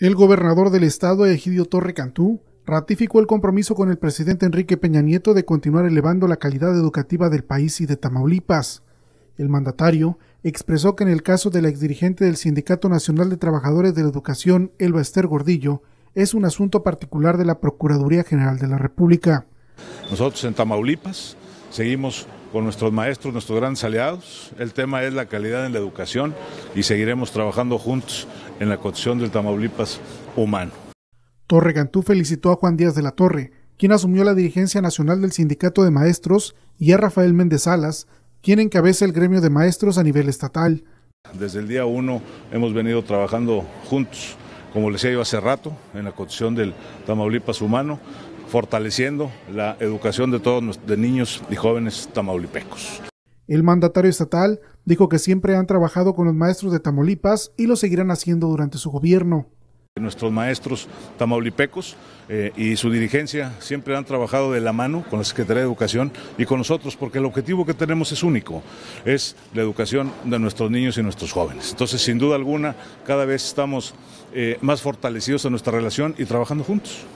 El gobernador del estado, Egidio Torre Cantú, ratificó el compromiso con el presidente Enrique Peña Nieto de continuar elevando la calidad educativa del país y de Tamaulipas. El mandatario expresó que en el caso de la exdirigente del Sindicato Nacional de Trabajadores de la Educación, Elba Esther Gordillo, es un asunto particular de la Procuraduría General de la República. Nosotros en Tamaulipas seguimos con nuestros maestros, nuestros grandes aliados. El tema es la calidad en la educación y seguiremos trabajando juntos en la condición del Tamaulipas humano. Torre gantú felicitó a Juan Díaz de la Torre, quien asumió la dirigencia nacional del Sindicato de Maestros, y a Rafael Méndez Salas, quien encabeza el gremio de maestros a nivel estatal. Desde el día uno hemos venido trabajando juntos, como les decía yo hace rato, en la condición del Tamaulipas humano, fortaleciendo la educación de todos los niños y jóvenes tamaulipecos. El mandatario estatal dijo que siempre han trabajado con los maestros de Tamaulipas y lo seguirán haciendo durante su gobierno. Nuestros maestros tamaulipecos eh, y su dirigencia siempre han trabajado de la mano con la Secretaría de Educación y con nosotros, porque el objetivo que tenemos es único, es la educación de nuestros niños y nuestros jóvenes. Entonces, sin duda alguna, cada vez estamos eh, más fortalecidos en nuestra relación y trabajando juntos.